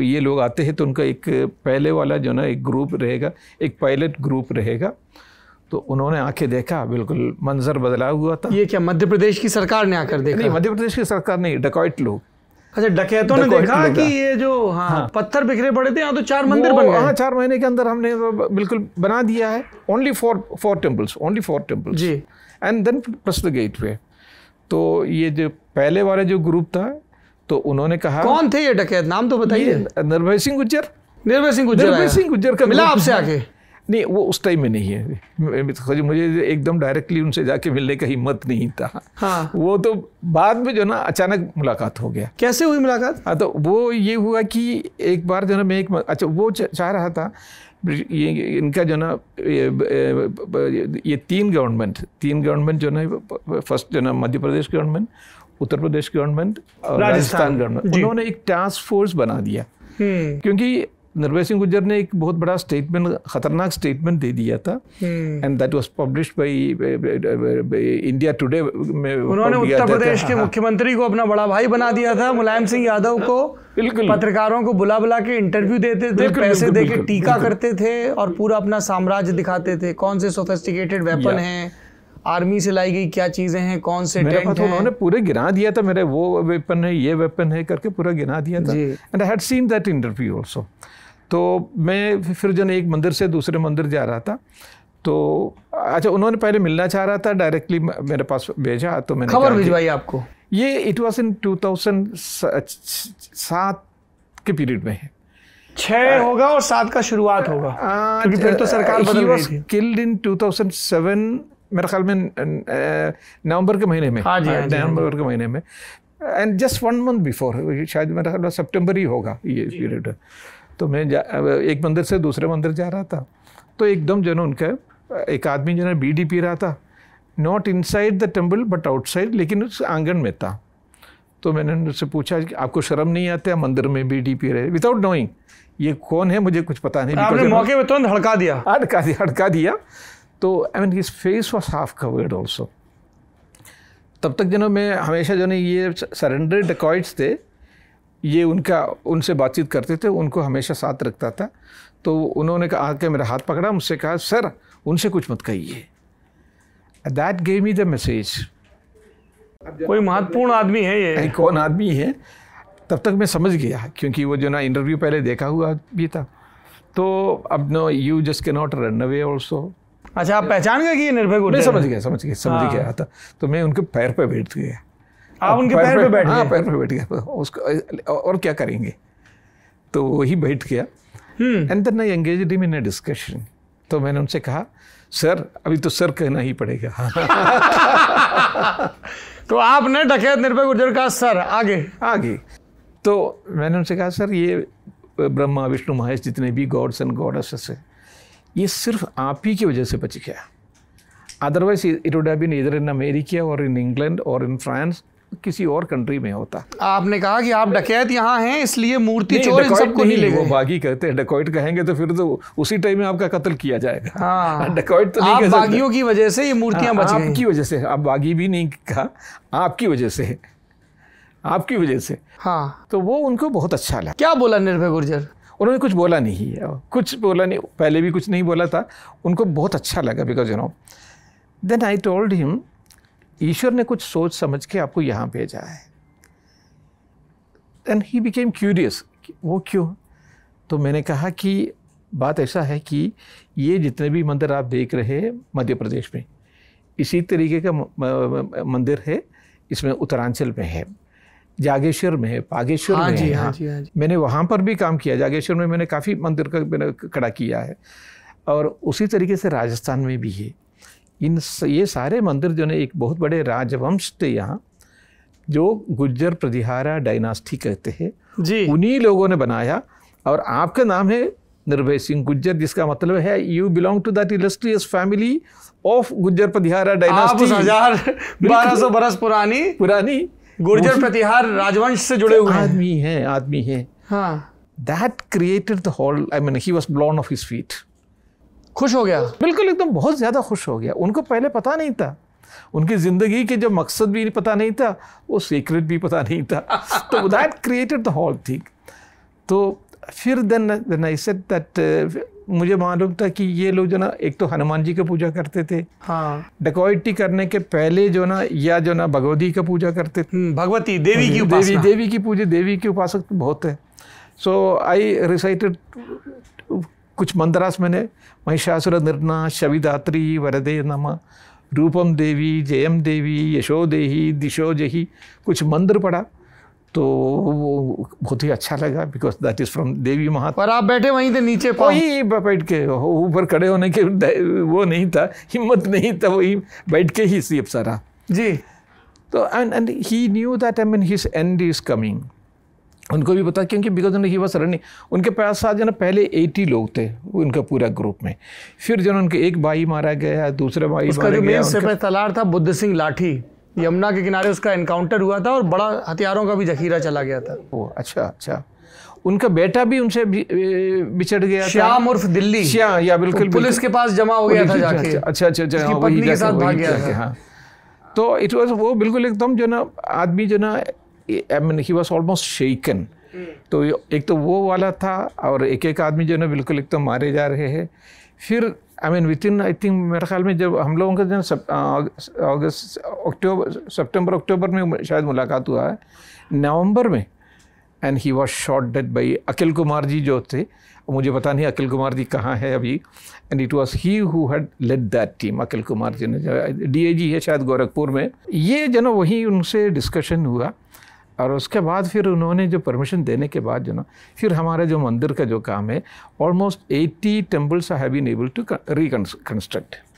ये लोग आते हैं तो उनका एक पहले वाला जो ना एक ग्रुप रहेगा एक पायलट ग्रुप रहेगा तो उन्होंने आके देखा बिल्कुल मंजर बदला हुआ था ये क्या मध्य प्रदेश की सरकार ने आकर देखा नहीं मध्य प्रदेश की सरकार नहीं डकॉइट लोग अच्छा डकैतों ने देखा कि हाँ। ये जो हाँ, हाँ पत्थर बिखरे पड़े थे यहाँ तो चार मंदिर बन गए हाँ चार महीने के अंदर हमने बिल्कुल बना दिया है only four four temples only four temples जी and then plus the gateway तो ये जो पहले वाला जो ग्रुप था तो उन्होंने कहा कौन थे ये डकैत नाम तो बताइए निर्भय सिंह गुज्जर निर्भय सिंह गुज्जर निर्भय सिंह गुज्जर का मिला आपसे आके नहीं वो उस टाइम में नहीं है मुझे एकदम डायरेक्टली उनसे जाके मिलने का हिम्मत नहीं था हाँ। वो तो बाद में जो ना अचानक मुलाकात हो गया कैसे हुई मुलाकात हाँ तो वो ये हुआ कि एक बार जो ना मैं एक अच्छा वो चाह रहा था ये इनका जो ना ये, ये तीन गवर्नमेंट तीन गवर्नमेंट जो ना फर्स्ट जो ना Madhya Pradesh government Uttar Pradesh government Rajasthan government उन्होंने एक टास्क फोर्स बना दिया हम्म। क्योंकि नरवे सिंह गुज्जर ने एक बहुत बड़ा स्टेटमेंट खतरनाक स्टेटमेंट दे दिया था and that was publish by India Today में उन्होंने उत्तर हाँ। प्रदेश के मुख्यमंत्री को अपना बड़ा भाई बना दिया था मुलायम सिंह यादव को बिल्कुल पत्रकारों को बुला बुला के इंटरव्यू देते थे पैसे दे के टीका करते थे और पूरा अपना साम्राज्य दिखाते थे कौन से सोफेस्टिकेटेड वेपन है आर्मी से लाई गई क्या चीज़ें हैं कौन से मेरे पास तो उन्होंने पूरे गिना दिया था मेरे वो वेपन है ये वेपन है करके पूरा गिना दिया था and I had seen that interview also तो मैं फिर जो एक मंदिर से दूसरे मंदिर जा रहा था तो अच्छा उन्होंने पहले मिलना चाह रहा था डायरेक्टली मेरे पास भेजा तो मैंने खबर भिजवाई आपको ये it was in two thousand सात के पीरियड में है छः uh, होगा और सात का शुरुआत होगा uh, क्योंकि फिर तो uh, सरकार बदल गई थी किल्ड इन 2007 मेरे ख्याल में अं, नवंबर के महीने में हाँ जी हाँ हाँ नवंबर के महीने में and just one month before शायद मेरा ख्याल सेप्टेम्बर ही होगा ये पीरियड तो मैं एक मंदिर से दूसरे मंदिर जा रहा था तो एकदम जो है उनका एक आदमी जो है बीडी पी रहा था not inside the temple but outside लेकिन उस आंगन में था तो मैंने उनसे पूछा कि आपको शर्म नहीं आता मंदिर में बी डी पी रहे विदाउट नोइंग ये कौन है मुझे कुछ पता नहीं आपने मौके पे तुरंत हड़का दिया हड़का दिया हड़का दिया तो I mean his face was half covered also तब तक जो मैं हमेशा जो ये सरेंडर डकॉइट्स थे ये उनका उनसे बातचीत करते थे उनको हमेशा साथ रखता था तो उन्होंने कहा आके मेरा हाथ पकड़ा मुझसे कहा सर उनसे कुछ मत कहिए that gave me the message कोई महत्वपूर्ण आदमी है ये कौन आदमी है तब तक मैं समझ गया क्योंकि वो जो ना इंटरव्यू पहले देखा हुआ भी था तो अब no you just can not run away also अच्छा आप पहचान गए कि ये निर्भय गुर्जर समझ गया समझ गया समझ हाँ। गया था तो मैं उनके पैर पर बैठ गया आप उनके पैर पे बैठ हाँ, गए पैर पे बैठ गया तो उसको और क्या करेंगे तो वही बैठ गया and then I engage him in a discussion तो मैंने उनसे कहा सर अभी तो सर कहना ही पड़ेगा तो आपने ढके निर्भय गुर्जर का सर आगे आगे तो मैंने उनसे कहा सर ये ब्रह्मा विष्णु महेश जितने भी गॉड्स एंड गॉडेसेस हैं ये सिर्फ आप ही की वजह से बच गया अदरवाइज इट वुड बीन इधर इन अमेरिका और इन इंग्लैंड और इन फ्रांस किसी और कंट्री में होता आपने कहा कि आप डकैत यहाँ हैं इसलिए मूर्ति चोर इन सबको नहीं ले वो बागी कहते हैं डकैत कहेंगे तो फिर तो उसी टाइम में आपका कत्ल किया जाएगा हाँ डकैत तो नहीं आप बागियों की वजह से ये मूर्तियाँ हाँ, बच गई आपकी वजह से आप बागी भी नहीं कहा आपकी वजह से आपकी वजह से हाँ तो वो उनको बहुत अच्छा लगा क्या बोला निर्भय गुर्जर उन्होंने कुछ बोला नहीं है कुछ बोला नहीं पहले भी कुछ नहीं बोला था उनको बहुत अच्छा लगा because you know then I told him ईश्वर ने कुछ सोच समझ के आपको यहाँ भेजा है देन ही बिकेम क्यूरियस वो क्यों तो मैंने कहा कि बात ऐसा है कि ये जितने भी मंदिर आप देख रहे हैं मध्य प्रदेश में इसी तरीके का मंदिर है इसमें उत्तरांचल में है जागेश्वर में है बागेश्वर हाँ में जी, है हाँ जी, हाँ जी। मैंने वहाँ पर भी काम किया जागेश्वर में मैंने काफ़ी मंदिर का मैंने खड़ा किया है और उसी तरीके से राजस्थान में भी है इन ये सारे मंदिर जो ने एक बहुत बड़े राजवंश थे यहाँ जो गुज्जर प्रतिहारा डायनास्टी कहते हैं जी उन्हीं लोगों ने बनाया और आपका नाम है निर्भय सिंह गुज्जर जिसका मतलब है you belong to that illustrious family of Gujjar Pratihara dynasty बारह सौ बरस पुरानी पुरानी गुर्जर प्रतिहार राजवंश से जुड़े हुए आदमी है आदमी है that created the whole I mean he was blown off his feet खुश हो गया बिल्कुल एकदम बहुत ज़्यादा खुश हो गया उनको पहले पता नहीं था उनकी ज़िंदगी के जो मकसद भी पता नहीं था वो सीक्रेट भी पता नहीं था तो that created the whole thing तो फिर then then I said that मुझे मालूम था कि ये लोग जो ना एक तो हनुमान जी की पूजा करते थे हाँ डकॉइटी करने के पहले जो ना या जो ना भगवती का पूजा करते थे हम्म, भगवती देवी की देवी देवी की पूजा देवी की उपासक तो बहुत है सो आई रिसाइटेड कुछ मंदरास मैंने महिषासुर निर्णा शविदात्री वरदे नम रूपम देवी जयम देवी यशो देही दिशो जही कुछ मंत्र पढ़ा तो वो बहुत ही अच्छा लगा because that is from Devi Mahatma पर आप बैठे वहीं थे नीचे वही बैठ के ऊपर खड़े होने के वो नहीं था हिम्मत नहीं था वही बैठ के ही सी सारा जी तो and and he knew that I mean his end is coming उनको भी पता क्योंकि बिकॉज ही वॉज रनिंग उनके पास साथ जो ना पहले 80 लोग थे उनका पूरा ग्रुप में फिर जो उनके एक भाई मारा गया दूसरा भाई उसका मारा जो मेन तलार था बुद्ध सिंह लाठी यमुना के किनारे उसका एनकाउंटर हुआ था और बड़ा हथियारों का भी जखीरा चला गया था ओ अच्छा अच्छा उनका बेटा भी उनसे बिछड़ गया श्याम था। उर्फ दिल्ली श्याम या बिल्कुल पुलिस के पास जमा हो गया था जाके अच्छा अच्छा अच्छा हाँ, पत्नी के साथ भाग गया था हाँ। तो इट वाज वो बिल्कुल एकदम जो ना आदमी जो ना I mean he was almost shaken तो एक तो वो वाला था और एक एक आदमी जो ना बिल्कुल एकदम मारे जा रहे हैं फिर I mean within I think मेरे ख्याल में जब हम लोगों का जो अगस्त अक्टूबर सितंबर अक्टूबर में शायद मुलाकात हुआ है नवंबर में and he was shot dead by Akhil Kumar ji जो थे मुझे पता नहीं अखिल कुमार जी कहाँ है अभी and it was he who had led that team Akhil Kumar ji ने डी ए जी है शायद गोरखपुर में ये जो ना वहीं उनसे डिस्कशन हुआ और उसके बाद फिर उन्होंने जो परमिशन देने के बाद जो ना फिर हमारे जो मंदिर का जो काम है almost 80 temples I have been able to reconstruct